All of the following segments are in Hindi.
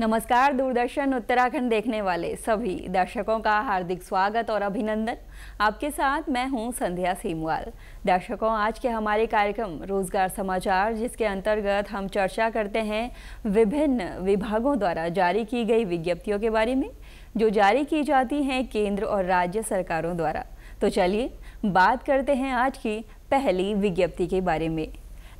नमस्कार दूरदर्शन उत्तराखंड देखने वाले सभी दर्शकों का हार्दिक स्वागत और अभिनंदन आपके साथ मैं हूं संध्या सीमवाल दर्शकों आज के हमारे कार्यक्रम रोजगार समाचार जिसके अंतर्गत हम चर्चा करते हैं विभिन्न विभागों द्वारा जारी की गई विज्ञप्तियों के बारे में जो जारी की जाती हैं केंद्र और राज्य सरकारों द्वारा तो चलिए बात करते हैं आज की पहली विज्ञप्ति के बारे में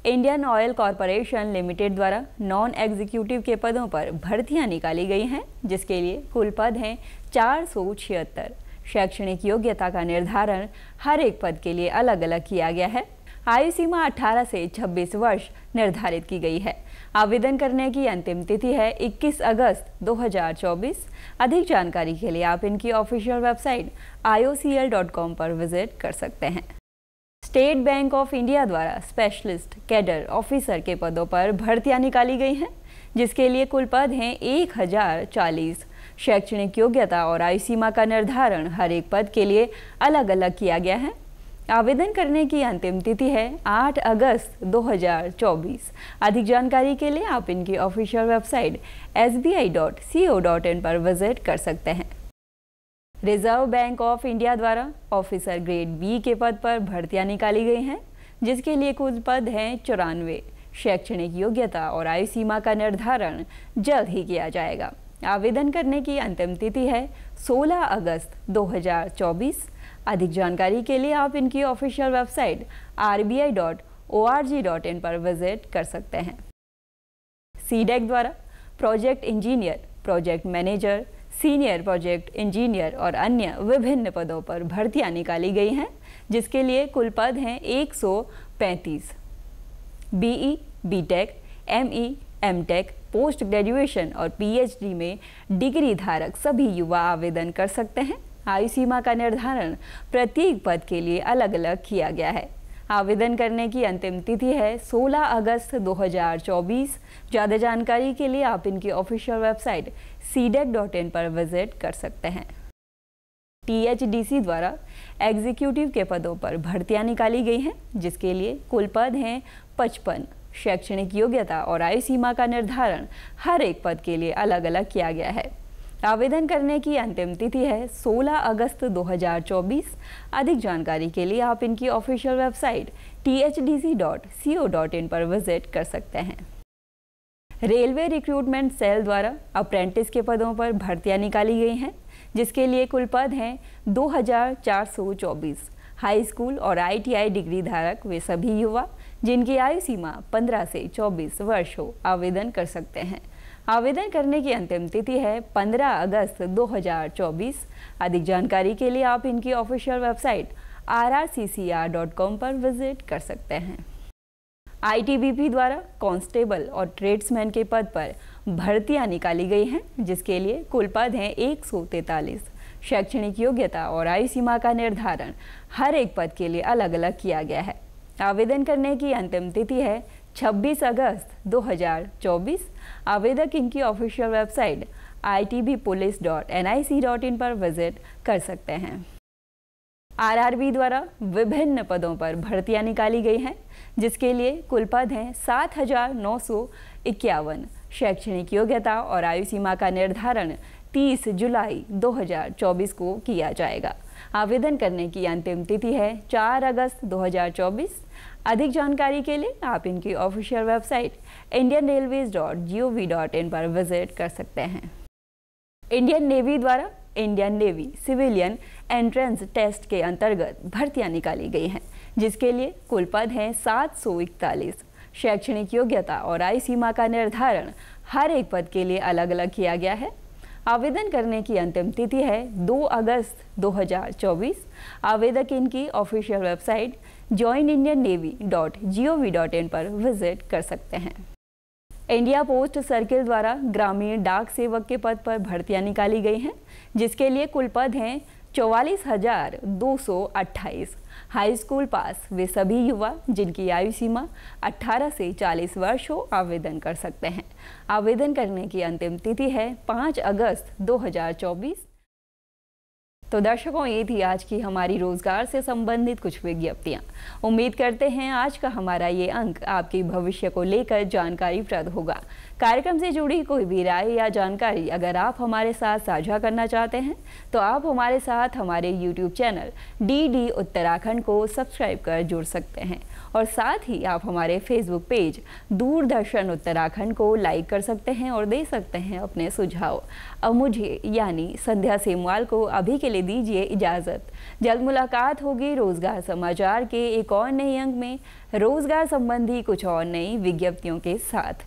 इंडियन ऑयल कॉरपोरेशन लिमिटेड द्वारा नॉन एग्जीक्यूटिव के पदों पर भर्तियां निकाली गई हैं जिसके लिए कुल पद हैं चार सौ छिहत्तर शैक्षणिक योग्यता का निर्धारण हर एक पद के लिए अलग अलग किया गया है आयु सीमा 18 से 26 वर्ष निर्धारित की गई है आवेदन करने की अंतिम तिथि है 21 अगस्त 2024। अधिक जानकारी के लिए आप इनकी ऑफिशियल वेबसाइट iocl.com पर विजिट कर सकते हैं स्टेट बैंक ऑफ इंडिया द्वारा स्पेशलिस्ट कैडर ऑफिसर के पदों पर भर्तियां निकाली गई हैं जिसके लिए कुल पद हैं एक हजार चालीस शैक्षणिक योग्यता और आयु सीमा का निर्धारण हर एक पद के लिए अलग अलग किया गया है आवेदन करने की अंतिम तिथि है 8 अगस्त 2024। अधिक जानकारी के लिए आप इनकी ऑफिशियल वेबसाइट sbi.co.in पर विजिट कर सकते हैं रिजर्व बैंक ऑफ इंडिया द्वारा ऑफिसर ग्रेड बी के पद पर भर्तियां निकाली गई हैं जिसके लिए कुल पद हैं चौरानवे शैक्षणिक योग्यता और आयु सीमा का निर्धारण जल्द ही किया जाएगा आवेदन करने की अंतिम तिथि है 16 अगस्त 2024 अधिक जानकारी के लिए आप इनकी official website R B I dot O R G dot in पर विजिट कर सकते हैं सीडेक द्वारा project engineer project manager senior project engineer और अन्य विभिन्न पदों पर भर्तियां निकाली गई हैं जिसके लिए कुल पद हैं 135 BE, E ME, MTech, post graduation और पीएचडी में डिग्री धारक सभी युवा आवेदन कर सकते हैं आयु सीमा का निर्धारण प्रत्येक पद के लिए अलग अलग किया गया है आवेदन करने की अंतिम तिथि है 16 अगस्त 2024 ज़्यादा जानकारी के लिए आप इनकी ऑफिशियल वेबसाइट सी e पर विजिट कर सकते हैं टीएचडीसी द्वारा एग्जीक्यूटिव के पदों पर भर्तियां निकाली गई हैं जिसके लिए कुल पद हैं पचपन शैक्षणिक योग्यता और आयु सीमा का निर्धारण हर एक पद के लिए अलग अलग किया गया है आवेदन करने की अंतिम तिथि है 16 अगस्त 2024 अधिक जानकारी के लिए आप इनकी ऑफिशियल वेबसाइट thdc.co.in पर विजिट कर सकते हैं रेलवे रिक्रूटमेंट सेल द्वारा अप्रेंटिस के पदों पर भर्तियां निकाली गई हैं जिसके लिए कुल पद हैं 2424 हाई स्कूल और आईटीआई डिग्री धारक वे सभी युवा जिनकी आयु सीमा 15 से 24 वर्ष हो आवेदन कर सकते हैं आवेदन करने की अंतिम तिथि है 15 अगस्त 2024 अधिक जानकारी के लिए आप इनकी ऑफिशियल वेबसाइट rrccr.com पर विजिट कर सकते हैं आई द्वारा कांस्टेबल और ट्रेड्समैन के पद पर भर्तियां निकाली गई हैं जिसके लिए कुल पद हैं एक शैक्षणिक योग्यता और आयु सीमा का निर्धारण हर एक पद के लिए अलग अलग किया गया है आवेदन करने की अंतिम तिथि है 26 अगस्त 2024 आवेदक इनकी ऑफिशियल वेबसाइट itbpolice.nic.in पर विजिट कर सकते हैं आरआरबी द्वारा विभिन्न पदों पर भर्तियां निकाली गई हैं जिसके लिए कुल पद हैं सात शैक्षणिक योग्यता और आयु सीमा का निर्धारण 30 जुलाई 2024 को किया जाएगा आवेदन करने की अंतिम तिथि है 4 अगस्त 2024 अधिक जानकारी के लिए आप इनकी official website Indian railways dot G O V dot in पर विजिट कर सकते हैं इंडियन नेवी द्वारा Indian Navy civilian entrance test के अंतर्गत भर्तियां निकाली गई हैं जिसके लिए कुल पद हैं सात सौ इकतालीस शैक्षणिक योग्यता और आय सीमा का निर्धारण हर एक पद के लिए अलग अलग किया गया है आवेदन करने की अंतिम तिथि है 2 अगस्त 2024 आवेदक इनकी official website join Indian Navy dot G O V dot in पर विजिट कर सकते हैं इंडिया पोस्ट सर्किल द्वारा ग्रामीण डाक सेवक के पद पर भर्तियां निकाली गई हैं जिसके लिए कुल पद हैं चौवालीस हजार दो सौ हाई स्कूल पास वे सभी युवा जिनकी आयु सीमा 18 से 40 वर्ष हो आवेदन कर सकते हैं आवेदन करने की अंतिम तिथि है 5 अगस्त 2024 तो दर्शकों ये थी आज की हमारी रोजगार से संबंधित कुछ विज्ञप्तियाँ उम्मीद करते हैं आज का हमारा ये अंक आपके भविष्य को लेकर जानकारी प्रद होगा कार्यक्रम से जुड़ी कोई भी राय या जानकारी अगर आप हमारे साथ साझा करना चाहते हैं तो आप हमारे साथ हमारे YouTube channel D D Uttarakhand को सब्सक्राइब कर जुड़ सकते हैं और साथ ही आप हमारे फेसबुक पेज दूरदर्शन उत्तराखंड को लाइक कर सकते हैं और दे सकते हैं अपने सुझाव अब मुझे यानी संध्या सेमवाल को अभी के लिए दीजिए इजाज़त जल्द मुलाकात होगी रोज़गार समाचार के एक और नए अंक में रोज़गार संबंधी कुछ और नई विज्ञप्तियों के साथ